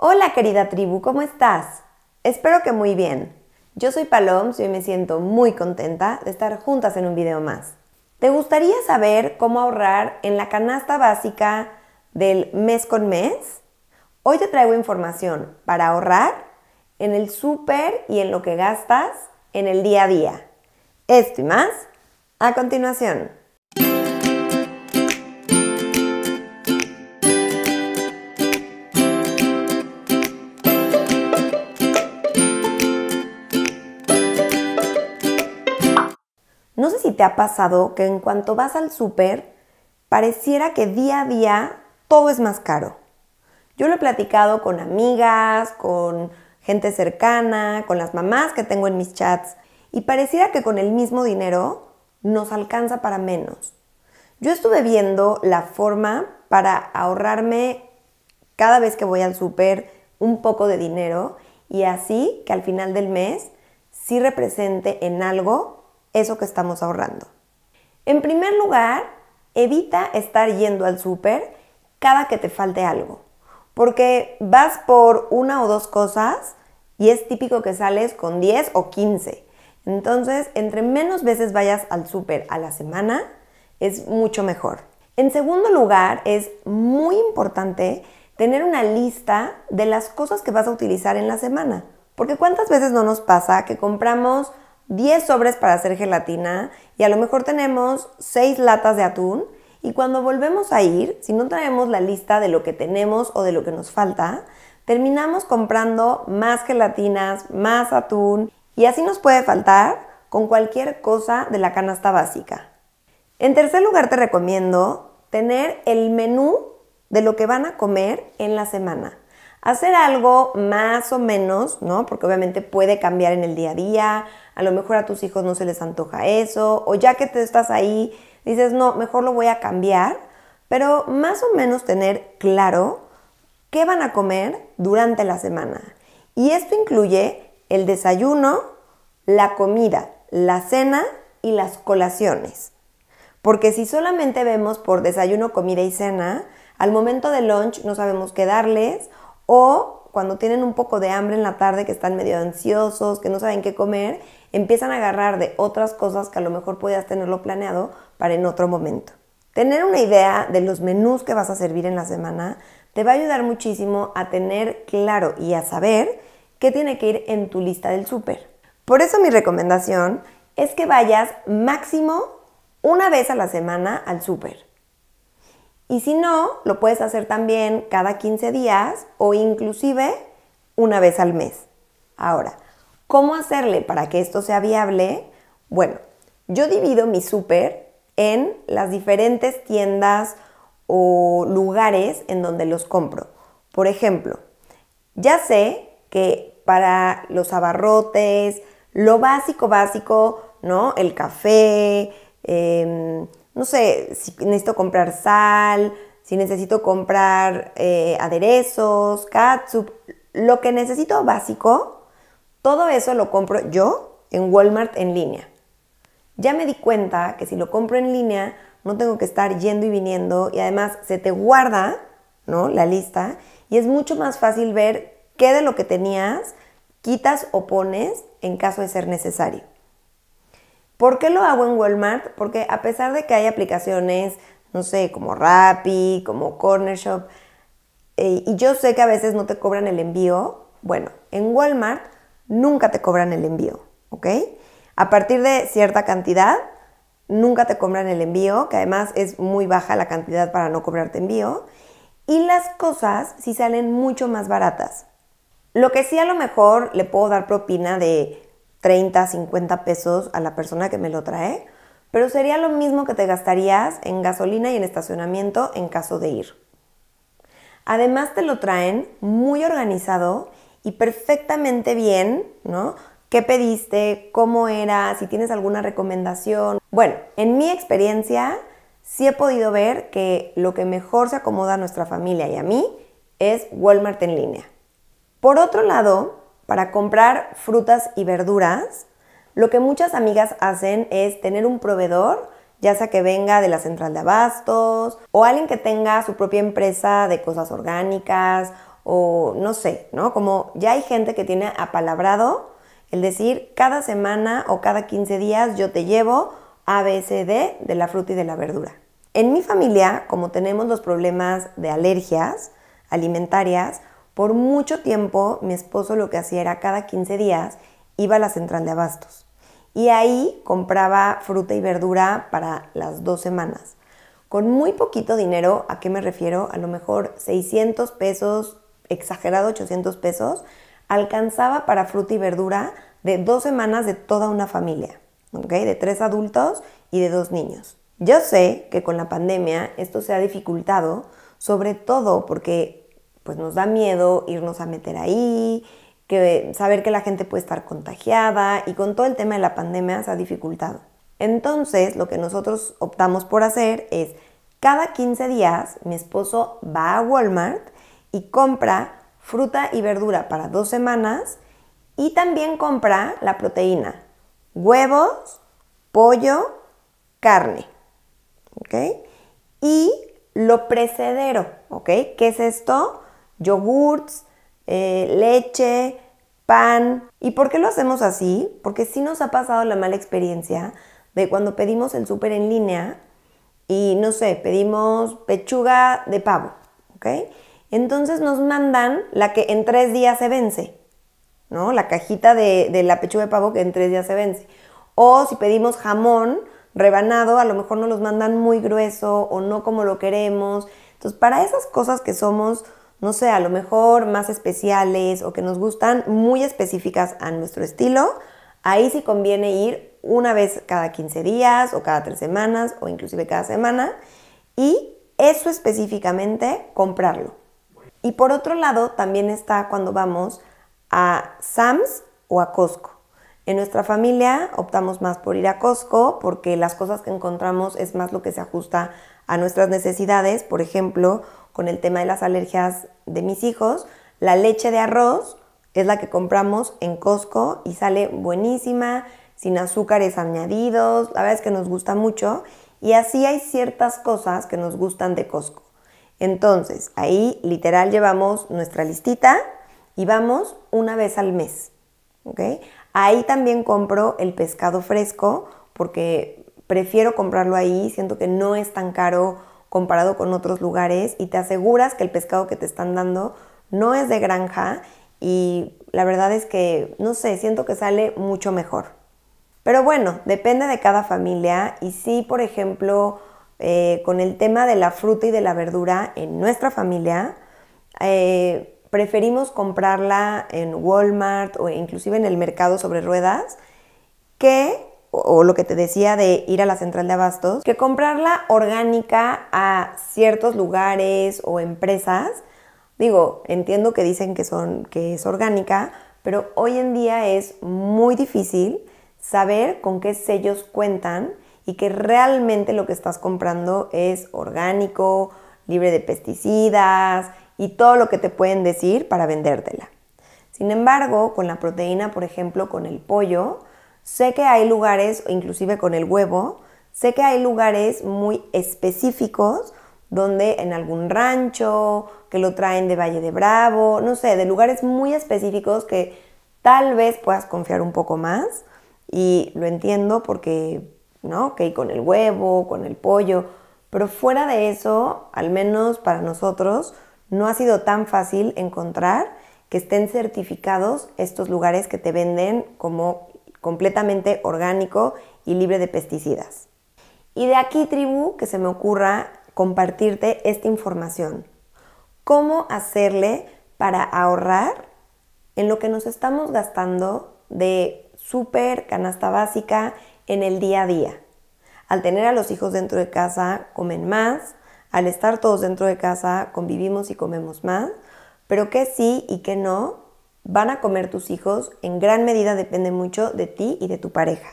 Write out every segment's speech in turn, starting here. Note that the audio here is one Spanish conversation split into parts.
Hola querida tribu, ¿cómo estás? Espero que muy bien. Yo soy Paloms y hoy me siento muy contenta de estar juntas en un video más. ¿Te gustaría saber cómo ahorrar en la canasta básica del mes con mes? Hoy te traigo información para ahorrar en el súper y en lo que gastas en el día a día. Esto y más a continuación. te ha pasado que en cuanto vas al súper, pareciera que día a día todo es más caro. Yo lo he platicado con amigas, con gente cercana, con las mamás que tengo en mis chats, y pareciera que con el mismo dinero nos alcanza para menos. Yo estuve viendo la forma para ahorrarme cada vez que voy al súper un poco de dinero y así que al final del mes sí represente en algo eso que estamos ahorrando. En primer lugar, evita estar yendo al súper cada que te falte algo, porque vas por una o dos cosas y es típico que sales con 10 o 15. Entonces, entre menos veces vayas al súper a la semana, es mucho mejor. En segundo lugar, es muy importante tener una lista de las cosas que vas a utilizar en la semana. Porque cuántas veces no nos pasa que compramos 10 sobres para hacer gelatina y a lo mejor tenemos 6 latas de atún. Y cuando volvemos a ir, si no traemos la lista de lo que tenemos o de lo que nos falta, terminamos comprando más gelatinas, más atún y así nos puede faltar con cualquier cosa de la canasta básica. En tercer lugar te recomiendo tener el menú de lo que van a comer en la semana hacer algo más o menos, ¿no? Porque obviamente puede cambiar en el día a día, a lo mejor a tus hijos no se les antoja eso, o ya que te estás ahí, dices, no, mejor lo voy a cambiar, pero más o menos tener claro qué van a comer durante la semana. Y esto incluye el desayuno, la comida, la cena y las colaciones. Porque si solamente vemos por desayuno, comida y cena, al momento de lunch no sabemos qué darles o cuando tienen un poco de hambre en la tarde, que están medio ansiosos, que no saben qué comer, empiezan a agarrar de otras cosas que a lo mejor podías tenerlo planeado para en otro momento. Tener una idea de los menús que vas a servir en la semana te va a ayudar muchísimo a tener claro y a saber qué tiene que ir en tu lista del súper. Por eso mi recomendación es que vayas máximo una vez a la semana al súper. Y si no, lo puedes hacer también cada 15 días o inclusive una vez al mes. Ahora, ¿cómo hacerle para que esto sea viable? Bueno, yo divido mi súper en las diferentes tiendas o lugares en donde los compro. Por ejemplo, ya sé que para los abarrotes, lo básico, básico, ¿no? El café, em, no sé, si necesito comprar sal, si necesito comprar eh, aderezos, catsup, lo que necesito básico, todo eso lo compro yo en Walmart en línea. Ya me di cuenta que si lo compro en línea, no tengo que estar yendo y viniendo y además se te guarda, ¿no? La lista y es mucho más fácil ver qué de lo que tenías quitas o pones en caso de ser necesario. ¿Por qué lo hago en Walmart? Porque a pesar de que hay aplicaciones, no sé, como Rappi, como Corner Shop, eh, y yo sé que a veces no te cobran el envío, bueno, en Walmart nunca te cobran el envío, ¿ok? A partir de cierta cantidad, nunca te cobran el envío, que además es muy baja la cantidad para no cobrarte envío, y las cosas sí salen mucho más baratas. Lo que sí a lo mejor le puedo dar propina de 30, 50 pesos a la persona que me lo trae, pero sería lo mismo que te gastarías en gasolina y en estacionamiento en caso de ir. Además te lo traen muy organizado y perfectamente bien, ¿no? ¿Qué pediste? ¿Cómo era? Si tienes alguna recomendación. Bueno, en mi experiencia sí he podido ver que lo que mejor se acomoda a nuestra familia y a mí es Walmart en línea. Por otro lado, para comprar frutas y verduras, lo que muchas amigas hacen es tener un proveedor, ya sea que venga de la central de abastos o alguien que tenga su propia empresa de cosas orgánicas o no sé, ¿no? Como ya hay gente que tiene apalabrado el decir cada semana o cada 15 días yo te llevo ABCD de la fruta y de la verdura. En mi familia, como tenemos los problemas de alergias alimentarias, por mucho tiempo mi esposo lo que hacía era cada 15 días iba a la central de abastos y ahí compraba fruta y verdura para las dos semanas. Con muy poquito dinero, ¿a qué me refiero? A lo mejor 600 pesos, exagerado 800 pesos, alcanzaba para fruta y verdura de dos semanas de toda una familia, ¿ok? De tres adultos y de dos niños. Yo sé que con la pandemia esto se ha dificultado, sobre todo porque pues nos da miedo irnos a meter ahí, que saber que la gente puede estar contagiada y con todo el tema de la pandemia se ha dificultado. Entonces, lo que nosotros optamos por hacer es cada 15 días mi esposo va a Walmart y compra fruta y verdura para dos semanas y también compra la proteína, huevos, pollo, carne. ¿Ok? Y lo precedero, ¿ok? ¿Qué es esto? yogurts, eh, leche, pan. ¿Y por qué lo hacemos así? Porque sí nos ha pasado la mala experiencia de cuando pedimos el súper en línea y no sé, pedimos pechuga de pavo, ¿ok? Entonces nos mandan la que en tres días se vence, ¿no? La cajita de, de la pechuga de pavo que en tres días se vence. O si pedimos jamón rebanado, a lo mejor nos los mandan muy grueso o no como lo queremos. Entonces, para esas cosas que somos no sé, a lo mejor más especiales o que nos gustan muy específicas a nuestro estilo, ahí sí conviene ir una vez cada 15 días o cada tres semanas o inclusive cada semana y eso específicamente comprarlo. Y por otro lado también está cuando vamos a Sam's o a Costco. En nuestra familia optamos más por ir a Costco porque las cosas que encontramos es más lo que se ajusta a nuestras necesidades. Por ejemplo, con el tema de las alergias de mis hijos, la leche de arroz es la que compramos en Costco y sale buenísima, sin azúcares añadidos, la verdad es que nos gusta mucho y así hay ciertas cosas que nos gustan de Costco. Entonces, ahí literal llevamos nuestra listita y vamos una vez al mes. ¿okay? Ahí también compro el pescado fresco porque prefiero comprarlo ahí, siento que no es tan caro comparado con otros lugares y te aseguras que el pescado que te están dando no es de granja y la verdad es que, no sé, siento que sale mucho mejor. Pero bueno, depende de cada familia y si por ejemplo, eh, con el tema de la fruta y de la verdura en nuestra familia, eh, preferimos comprarla en Walmart o inclusive en el mercado sobre ruedas que o lo que te decía de ir a la central de abastos, que comprarla orgánica a ciertos lugares o empresas. Digo, entiendo que dicen que, son, que es orgánica, pero hoy en día es muy difícil saber con qué sellos cuentan y que realmente lo que estás comprando es orgánico, libre de pesticidas y todo lo que te pueden decir para vendértela. Sin embargo, con la proteína, por ejemplo, con el pollo, Sé que hay lugares, inclusive con el huevo, sé que hay lugares muy específicos donde en algún rancho, que lo traen de Valle de Bravo, no sé, de lugares muy específicos que tal vez puedas confiar un poco más y lo entiendo porque, ¿no? Que con el huevo, con el pollo, pero fuera de eso, al menos para nosotros, no ha sido tan fácil encontrar que estén certificados estos lugares que te venden como completamente orgánico y libre de pesticidas. Y de aquí, tribu, que se me ocurra compartirte esta información. ¿Cómo hacerle para ahorrar en lo que nos estamos gastando de súper canasta básica en el día a día? Al tener a los hijos dentro de casa, comen más. Al estar todos dentro de casa, convivimos y comemos más. Pero qué sí y qué no van a comer tus hijos en gran medida depende mucho de ti y de tu pareja.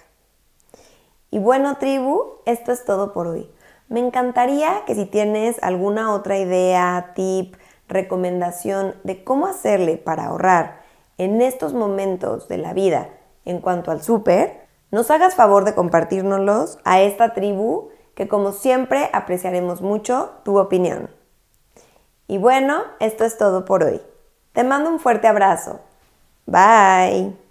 Y bueno, tribu, esto es todo por hoy. Me encantaría que si tienes alguna otra idea, tip, recomendación de cómo hacerle para ahorrar en estos momentos de la vida en cuanto al súper, nos hagas favor de compartírnoslos a esta tribu que como siempre apreciaremos mucho tu opinión. Y bueno, esto es todo por hoy. Te mando un fuerte abrazo. Bye.